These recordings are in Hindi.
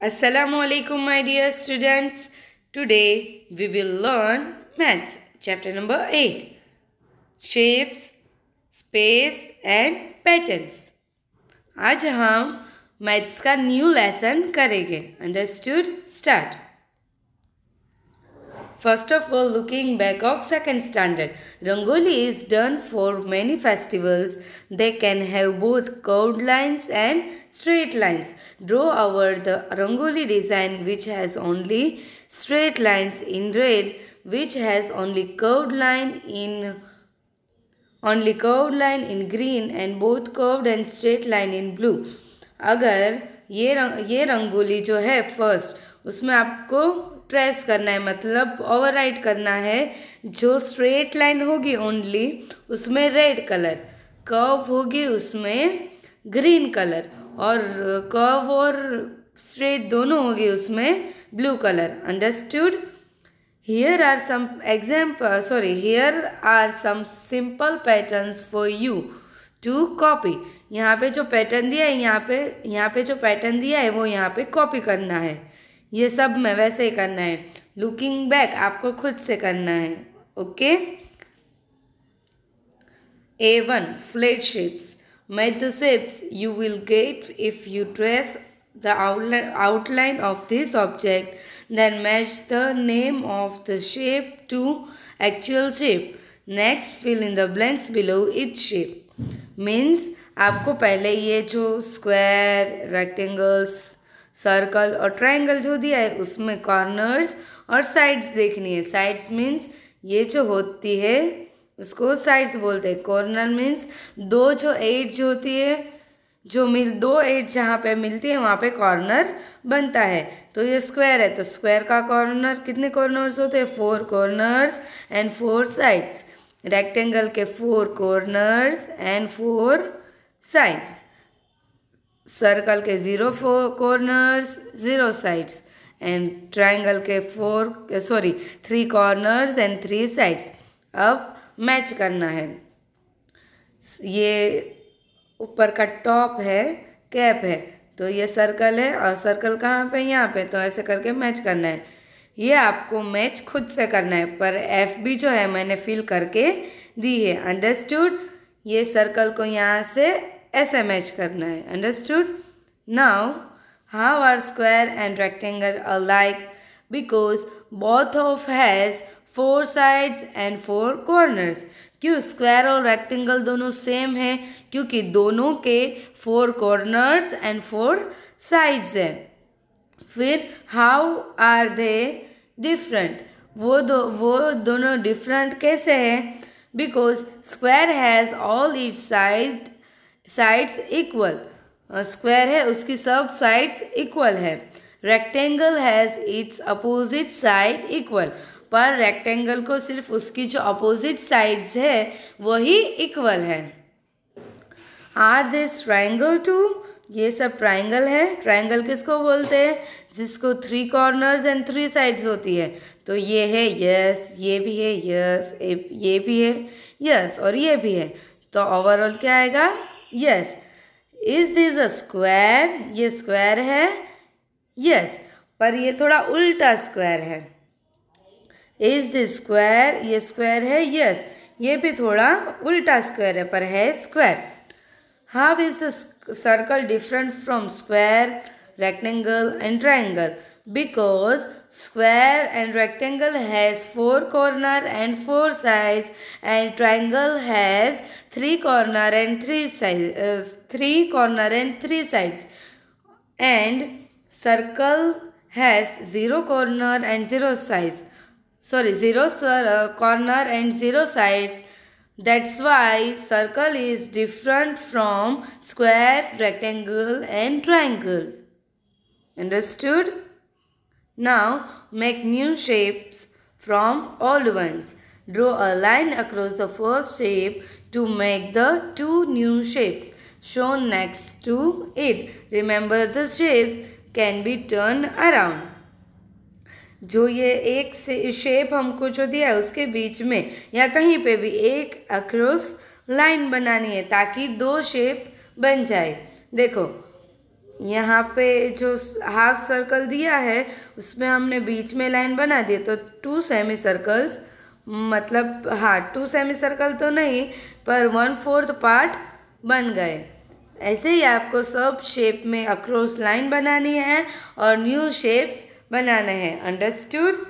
assalamu alaikum my dear students. Today we will learn maths chapter number 8 shapes space and patterns. aaj hum maths ka new lesson karenge understood start First of all, looking back of second standard, Rangoli is done for many festivals. They can have both curved lines and straight lines. Draw over the Rangoli design which has only straight lines in red, which has only curved line in only curved line in green and both curved and straight line in blue. अगर ये रंग, ये रंगोली जो है उसमें आपको ट्रेस करना है मतलब ओवरराइड करना है जो स्ट्रेट लाइन होगी ओनली उसमें रेड कलर कर्व होगी उसमें ग्रीन कलर और कर्व और स्ट्रेट दोनों होगी उसमें blue colour understood here are some example sorry here are some simple patterns for you to copy यहाँ पे जो पैटर्न दिया है यहाँ पे यहाँ पे जो पैटर्न दिया है वो यहाँ पे कॉपी करना है ये सब मैं वैसे ही करना है लुकिंग बैक आपको खुद से करना है okay A one flat shapes made shapes you will get if you trace the outline of this object then match the name of the shape to actual shape next fill in the blanks below its shape means आपको पहले ये जो स्क्वायर रेक्टेंगल्स सर्कल और ट्राइंगल जो दिया है उसमें कॉर्नर्स और साइड्स देखनी है साइड्स मीन्स ये जो होती है उसको साइड्स बोलते हैं कॉर्नर मीन्स दो जो एड्स होती है जो मिल दो एड्स जहाँ पे मिलती है वहाँ पे कॉर्नर बनता है तो ये स्क्वायर है तो स्क्वायर का कॉर्नर कितने कॉर्नर्स होते हैं four corners and four sides rectangle के four corners and four sides circle के zero four corners zero sides and triangle के four sorry three corners and three sides अब मैच करना है ये ऊपर का टॉप है कैप है तो ये सर्कल है और सर्कल कहाँ पे यहाँ पे तो ऐसे करके मैच करना है ये आपको मैच खुद से करना है पर एफ बी जो है मैंने फिल करके दी है अंडरस्टूड ये सर्कल को यहाँ से एस एम एच करना है understood now how are square and rectangle alike because both of has four sides and four corners क्यों स्क्वायर और रेक्टेंगल दोनों सेम है क्योंकि दोनों के four corners and four sides हैं फिर हाउ आर दे डिफरेंट वो दो वो दोनों डिफरेंट कैसे हैं because square has all its side sides equal square है उसकी सब साइड्स इक्वल है rectangle has its opposite side equal पर रेक्टेंगल को सिर्फ उसकी जो अपोजिट साइड्स है वही इक्वल है आर दिस ट्राइंगल टू ये सब ट्राइंगल है ट्राइंगल किसको बोलते हैं जिसको three corners and three sides होती है तो ये है यस ये भी है यस ये भी है यस और ये भी है तो ओवरऑल क्या आएगा yes is this a square ये स्क्वायर है यस पर ये थोड़ा उल्टा स्क्वायर है इज दिस स्क्वायर ये स्क्वायर है यस ये भी थोड़ा उल्टा स्क्वायर है पर है square how is the circle different from square rectangle and triangle because square and rectangle has four corner and four sides and triangle has three corner and three sides uh, three corner and three sides and circle has zero corner and zero sides sorry zero uh, corner and zero sides that's why circle is different from square rectangle and triangle understood Now make new shapes from old ones. Draw a line across the first shape to make the two new shapes shown next to it. Remember the shapes can be turned around. जो ये एक शेप हमको जो दिया है उसके बीच में या कहीं पे भी एक अक्रोस लाइन बनानी है ताकि दो शेप बन जाए देखो यहाँ पे जो हाफ सर्कल दिया है उसमें हमने बीच में लाइन बना दी तो टू सेमी सर्कल्स मतलब हाँ टू सेमी सर्कल तो नहीं पर वन फोर्थ पार्ट बन गए ऐसे ही आपको सब शेप में अक्रॉस लाइन बनानी है और न्यू शेप्स बनाने हैं understood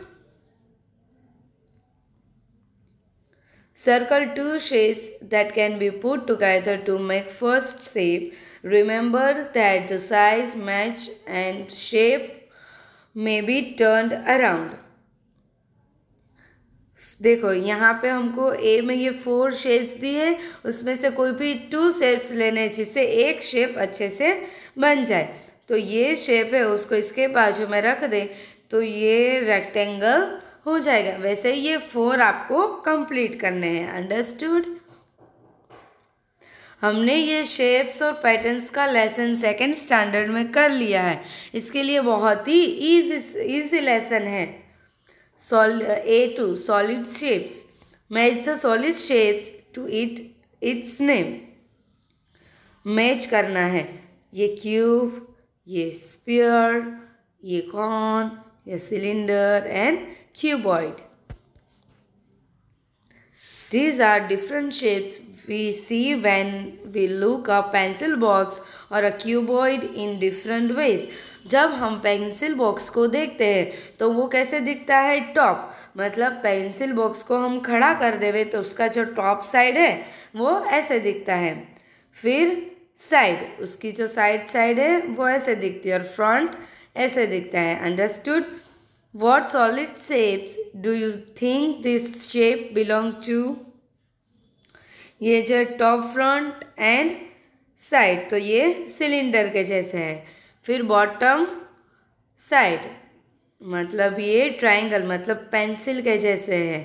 Circle two shapes that can be put together to make first shape. Remember that the size, match and shape may be turned around. देखो यहाँ पे हमको ए में ये फोर शेप्स दी है उसमें से कोई भी टू शेप्स लेने हैं जिससे एक शेप अच्छे से बन जाए तो ये शेप है उसको इसके बाजू में रख दें तो ये रेक्टेंगल हो जाएगा वैसे ये फोर आपको कंप्लीट करने हैं अंडरस्टूड हमने ये शेप्स और पैटर्न्स का लेसन सेकंड स्टैंडर्ड में कर लिया है इसके लिए बहुत ही इजी इजी लेसन है सॉल A two solid shapes match the solid shapes to it its name match करना है ये क्यूब ये स्पीयर ये cone a cylinder and cuboid. These are different shapes we see when we look a pencil box और a cuboid in different ways. जब हम पेंसिल बॉक्स को देखते हैं तो वो कैसे दिखता है टॉप मतलब पेंसिल बॉक्स को हम खड़ा कर देवे तो उसका जो टॉप साइड है वो ऐसे दिखता है फिर साइड उसकी जो साइड साइड है वो ऐसे दिखती है और फ्रंट ऐसे दिखता है understood what solid shapes do you think this shape belong to ये जो टॉप फ्रंट एंड साइड तो ये सिलेंडर के जैसे है फिर बॉटम साइड मतलब ये ट्रायंगल मतलब पेंसिल के जैसे है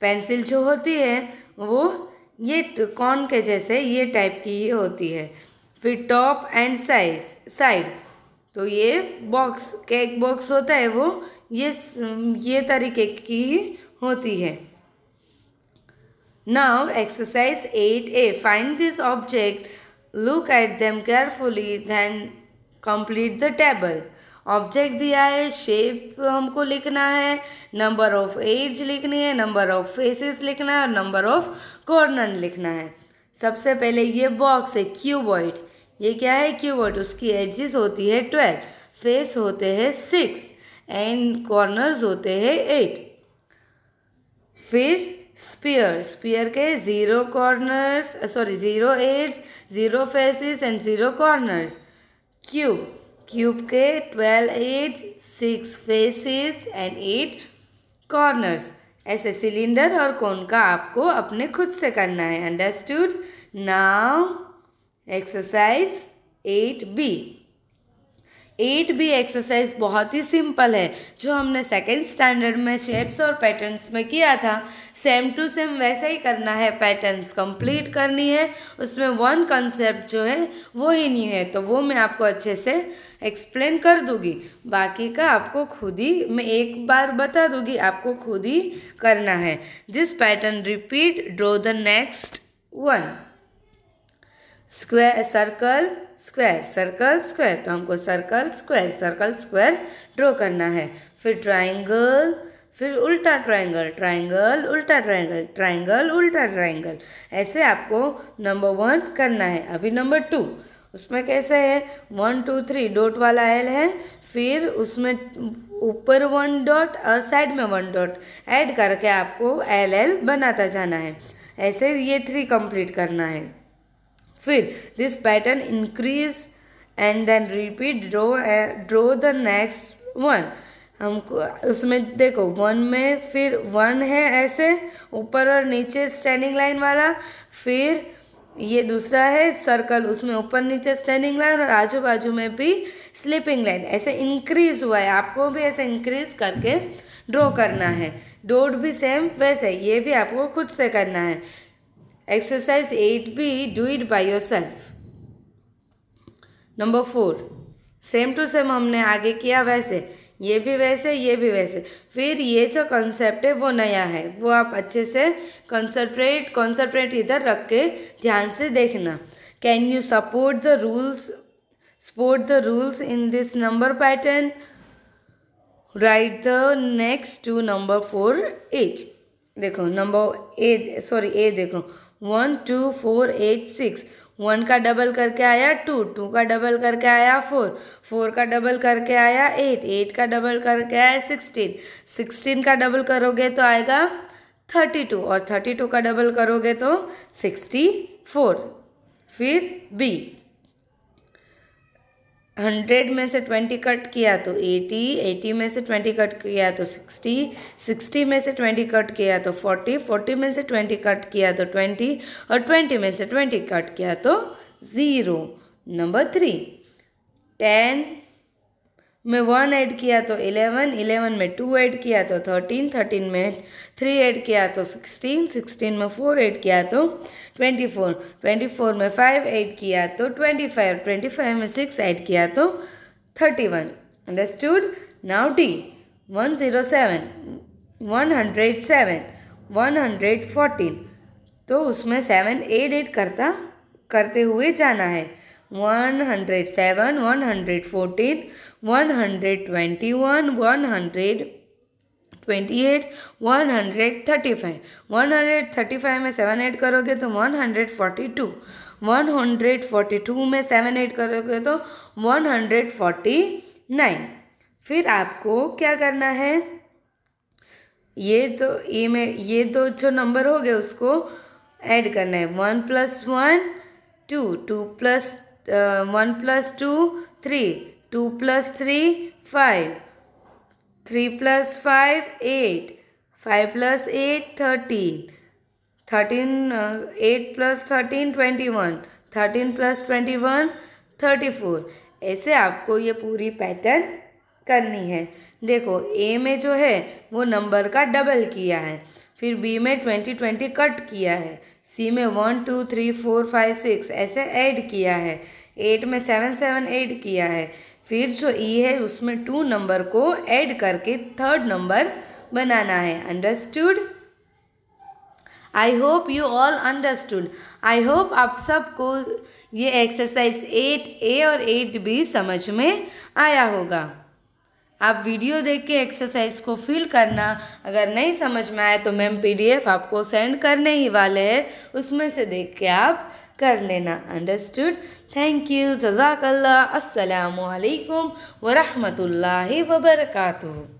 पेंसिल जो होती है वो ये कॉन के जैसे ये टाइप की ही होती है फिर टॉप एंड साइज साइड तो ये बॉक्स केक बॉक्स होता है वो ये ये तरीके की होती है now exercise eight A find this object look at them carefully then complete the table object दिया है शेप हमको लिखना है नंबर ऑफ एज लिखनी है नंबर ऑफ फेसेस लिखना है और नंबर ऑफ कॉर्नर लिखना है सबसे पहले ये बॉक्स है क्यूबॉइड ये क्या है क्यूबर्ड उसकी एजिस होती है ट्वेल्व फेस होते हैं सिक्स एंड कॉर्नर्स होते हैं एट फिर स्पीयर स्पीयर के zero corners sorry zero edges zero faces and zero corners cube cube के twelve edges six faces and eight corners ऐसे सिलेंडर और कौन का आपको अपने खुद से करना है understood now exercise eight B eight B exercise बहुत ही सिंपल है जो हमने सेकेंड स्टैंडर्ड में शेप्स और पैटर्न्स में किया था सेम टू सेम वैसा ही करना है पैटर्न्स कंप्लीट करनी है उसमें वन कंसेप्ट जो है वो ही नहीं है तो वो मैं आपको अच्छे से एक्सप्लेन कर दूँगी बाकी का आपको खुद ही मैं एक बार बता दूँगी आपको खुद ही करना है this pattern repeat draw the next one square circle square circle square तो हमको circle square circle square draw करना है फिर ट्राइंगल फिर उल्टा ट्राइंगल ट्राइंगल उल्टा ट्राइंगल ट्राइंगल उल्टा ट्राइंगल ऐसे आपको नंबर वन करना है अभी नंबर टू उसमें कैसे है वन टू थ्री डॉट वाला एल है फिर उसमें ऊपर वन डॉट और साइड में वन डॉट ऐड करके आपको एल एल बनाता जाना है ऐसे ये थ्री कंप्लीट करना है फिर this pattern increase and then repeat draw draw the next one हमको उसमें देखो वन में फिर वन है ऐसे ऊपर और नीचे स्टैंडिंग लाइन वाला फिर ये दूसरा है सर्कल उसमें ऊपर नीचे स्टैंडिंग लाइन और आजू बाजू में भी स्लीपिंग लाइन ऐसे इंक्रीज हुआ है आपको भी ऐसे इंक्रीज करके ड्रॉ करना है डोट भी सेम वैसे ये भी आपको खुद से करना है Exercise 8b, do it by yourself. Number four same to same हमने आगे किया वैसे ये भी वैसे ये भी वैसे फिर ये जो कंसेप्ट है वो नया है वो आप अच्छे से कंसनट्रेट कंसंट्रेट इधर रख के ध्यान से देखना can you support the rules support the rules in this number pattern write the next two number for each देखो नंबर ए सॉरी ए देखो one two four eight six one का डबल करके आया टू टू का डबल करके आया फोर फोर का डबल करके आया एट एट का डबल करके आया सिक्सटीन सिक्सटीन का डबल करोगे तो आएगा थर्टी टू और थर्टी टू का डबल करोगे तो सिक्सटी फोर फिर बी हंड्रेड में से ट्वेंटी कट किया तो एटी एटी में से ट्वेंटी कट किया तो सिक्सटी सिक्सटी में से ट्वेंटी कट किया तो फोर्टी फोर्टी में से ट्वेंटी कट किया तो ट्वेंटी और ट्वेंटी में से ट्वेंटी कट किया तो ज़ीरो नंबर थ्री टेन में वन ऐड किया तो इलेवन इलेवन में टू ऐड किया तो थर्टीन थर्टीन में थ्री ऐड किया तो सिक्सटीन सिक्सटीन में फोर ऐड किया तो ट्वेंटी फोर ट्वेंटी फोर में फाइव ऐड किया तो ट्वेंटी फाइव ट्वेंटी फाइव में सिक्स ऐड किया तो thirty one understood now D one zero seven one hundred seven one hundred fourteen तो उसमें सेवन एड एड करता करते हुए जाना है one hundred seven one hundred fourteen one hundred twenty one one hundred twenty eight one hundred thirty five one hundred thirty five में सेवन ऐड करोगे तो one hundred forty two one hundred forty two में सेवन ऐड करोगे तो वन हंड्रेड फोर्टी नाइन फिर आपको क्या करना है ये तो ये में ये तो जो नंबर हो गया उसको ऐड करना है one plus one two two plus one plus two three two plus three five three plus five eight five plus eight thirteen thirteen eight plus thirteen twenty one thirteen plus twenty one thirty four ऐसे आपको ये पूरी पैटर्न करनी है देखो ए में जो है वो नंबर का डबल किया है फिर बी में ट्वेंटी ट्वेंटी कट किया है सी में one two three four five six ऐसे ऐड किया है एट में सेवन सेवन ऐड किया है फिर जो ई e है उसमें टू नंबर को ऐड करके थर्ड नंबर बनाना है understood I hope you all understood I hope आप सबको ये एक्सरसाइज एट ए और एट बी समझ में आया होगा आप वीडियो देख के एक्सरसाइज को फिल करना अगर नहीं समझ में आए तो मैम पीडीएफ आपको सेंड करने ही वाले हैं उसमें से देख के आप कर लेना अंडरस्टूड थैंक यू जजाकल्ला असलकम वरहमल वबरकू